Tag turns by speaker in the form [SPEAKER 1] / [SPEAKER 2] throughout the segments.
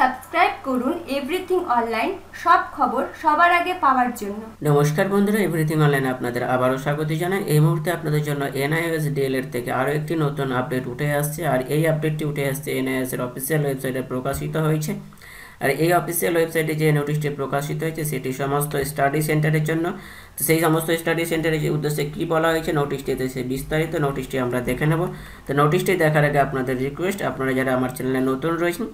[SPEAKER 1] subscribe করুন everything online সব খবর সবার আগে পাওয়ার জন্য নমস্কার বন্ধুরা এভরিথিং অনলাইনে আপনাদের আবারও স্বাগত জানাই এই মুহূর্তে আপনাদের জন্য এনআইএস এর থেকে আরও একটি নতুন আপডেট উঠে আসছে আর এই আপডেটটি উঠে আসছে এনআইএস এর অফিসিয়াল ওয়েবসাইটে প্রকাশিত হয়েছে আর এই অফিসিয়াল ওয়েবসাইটে যে নোটিশটি প্রকাশিত হয়েছে সেটি সমস্ত স্টাডি সেন্টারের জন্য তো সেই সমস্ত স্টাডি সেন্টারের যে উদ্দেশ্যে কী বলা হয়েছে নোটিশটিতে সে বিস্তারিত নোটিশটি আমরা দেখে নেব তো নোটিশটি দেখার আগে আপনাদের রিকোয়েস্ট আপনারা যারা আমার চ্যানেলে নতুন রয়েছেন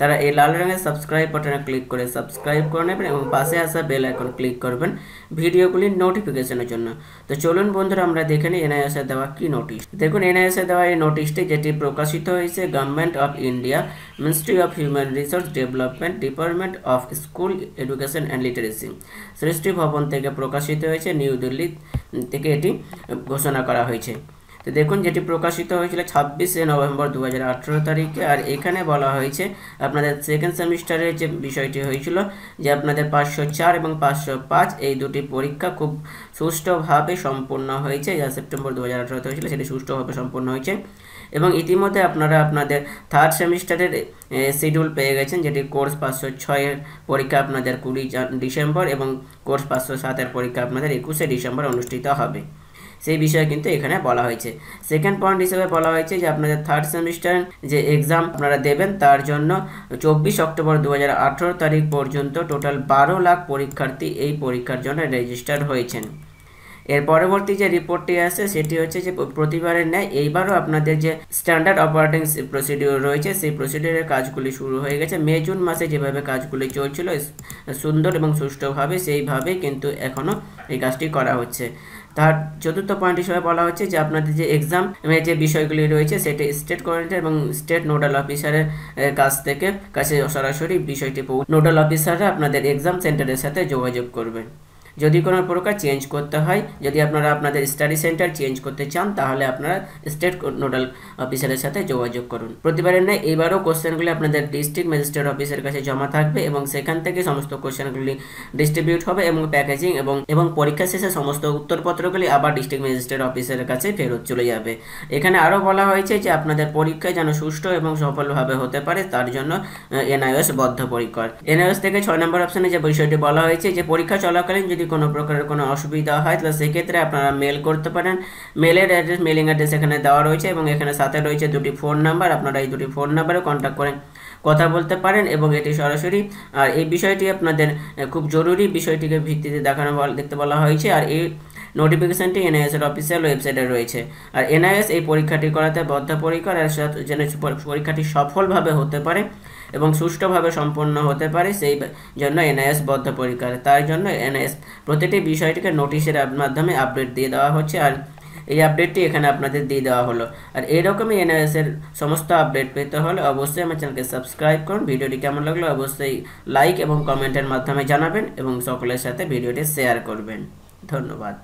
[SPEAKER 1] তারা এই লাল রঙের সাবস্ক্রাইব বাটনে ক্লিক করে সাবস্ক্রাইব করে নেবেন এবং পাশে আসা বেল আইকন ক্লিক করবেন ভিডিওগুলির নোটিফিকেশনের জন্য তো চলুন বন্ধুরা আমরা দেখে নিই এনআইএসে দেওয়া কি নোটিশ দেখুন এনআইএসে দেওয়া এই নোটিশটি যেটি প্রকাশিত হয়েছে government of India ministry of human resource development থাকবেন department of school education and literacy সৃষ্টি ভবন থেকে প্রকাশিত হয়েছে নিউ দিল্লি থেকে এটি ঘোষণা করা হয়েছে তো দেখুন যেটি প্রকাশিত হয়েছিল ছাব্বিশে নভেম্বর দু তারিখে আর এখানে বলা হয়েছে আপনাদের সেকেন্ড সেমিস্টারের যে বিষয়টি হয়েছিল যে আপনাদের পাঁচশো চার এবং পাঁচশো পাঁচ এই দুটি পরীক্ষা খুব সুষ্ঠুভাবে সম্পন্ন হয়েছে যা সেপ্টেম্বর দু হাজার আঠারোতে হয়েছিল সেটি সুষ্ঠুভাবে সম্পন্ন হয়েছে এবং ইতিমধ্যে আপনারা আপনাদের থার্ড সেমিস্টারের শিডিউল পেয়ে গেছেন যেটি কোর্স পাঁচশো ছয়ের পরীক্ষা আপনাদের কুড়ি ডিসেম্বর এবং কোর্স পাঁচশো সাতের পরীক্ষা আপনাদের একুশে ডিসেম্বর অনুষ্ঠিত হবে সেই বিষয়ে কিন্তু এখানে বলা হয়েছে সেকেন্ড পয়েন্ট হিসেবে বলা হয়েছে যে আপনাদের থার্ড সেমিস্টার যে এক্সাম আপনারা দেবেন তার জন্য চব্বিশ অক্টোবর দু তারিখ পর্যন্ত টোটাল বারো লাখ পরীক্ষার্থী এই পরীক্ষার জন্য রেজিস্টার হয়েছেন এর পরবর্তী যে রিপোর্টটি আসে সেটি হচ্ছে যে প্রতিবারের ন্যায় এইবারও আপনাদের যে স্ট্যান্ডার্ড অপারেটিং প্রসিডিওর রয়েছে সেই প্রসিডিওরের কাজগুলি শুরু হয়ে গেছে মে জুন মাসে যেভাবে কাজগুলি চলছিল সুন্দর এবং সুষ্ঠুভাবে সেইভাবেই কিন্তু এখনও এই কাজটি করা হচ্ছে তার চতুর্থ পয়েন্ট হিসেবে বলা হচ্ছে যে আপনাদের যে এক্সাম যে বিষয়গুলি রয়েছে সেটা স্টেট কোয়ারেন্ট এবং স্টেট নোডাল অফিসারের কাছ থেকে কাছে সরাসরি বিষয়টি নোডাল অফিসাররা আপনাদের এক্সাম সেন্টারের সাথে যোগাযোগ করবেন যদি কোনো প্রকার চেঞ্জ করতে হয় যদি আপনারা আপনাদের স্টাডি সেন্টার চেঞ্জ করতে চান তাহলে আপনারা স্টেট নোডাল অফিসারের সাথে যোগাযোগ করুন প্রতিবারের নেই এইবারও কোশ্চেনগুলি আপনাদের ডিস্ট্রিক্ট ম্যাজিস্ট্রেট অফিসের কাছে জমা থাকবে এবং সেখান থেকে সমস্ত কোশ্চেনগুলি ডিস্ট্রিবিউট হবে এবং প্যাকেজিং এবং এবং পরীক্ষা শেষে সমস্ত উত্তরপত্রগুলি আবার ডিস্ট্রিক্ট ম্যাজিস্ট্রেট অফিসের কাছে ফেরত চলে যাবে এখানে আরও বলা হয়েছে যে আপনাদের পরীক্ষা যেন সুষ্ঠু এবং সফলভাবে হতে পারে তার জন্য এনআইএস বদ্ধপরিকর এনআইএস থেকে ছয় নম্বর অপশনে যে বিষয়টি বলা হয়েছে যে পরীক্ষা চলাকালীন যদি কোনো প্রকারের কোনো অসুবিধা হয় তাহলে সেক্ষেত্রে আপনারা মেল করতে পারেন মেলের অ্যাড্রেস মেলিং অ্যাড্রেস এখানে দেওয়া রয়েছে এবং এখানে সাথে রয়েছে দুটি ফোন নাম্বার আপনারা এই দুটি ফোন নাম্বারে কন্ট্যাক্ট করেন কথা বলতে পারেন এবং এটি সরাসরি আর এই বিষয়টি আপনাদের খুব জরুরি বিষয়টিকে ভিত্তিতে দেখানো দেখতে বলা হয়েছে আর এই নোটিফিকেশনটি এনআইএসের অফিসিয়াল ওয়েবসাইটে রয়েছে আর এনআইএস এই পরীক্ষাটি করাতে বদ্ধপরিকর আর যেন পরীক্ষাটি সফলভাবে হতে পারে এবং সুষ্ঠুভাবে সম্পন্ন হতে পারে সেই জন্য এনআইএস বদ্ধ পরীক্ষার তার জন্য এনআইএস প্রতিটি বিষয়টিকে নোটিশের মাধ্যমে আপডেট দিয়ে দেওয়া হচ্ছে আর এই আপডেটটি এখানে আপনাদের দিয়ে দেওয়া হলো আর এইরকমই এনআইএসের সমস্ত আপডেট পেতে হলে অবশ্যই আমার চ্যানেলকে সাবস্ক্রাইব করুন ভিডিওটি কেমন লাগলো অবশ্যই লাইক এবং কমেন্টের মাধ্যমে জানাবেন এবং সকলের সাথে ভিডিওটি শেয়ার করবেন ধন্যবাদ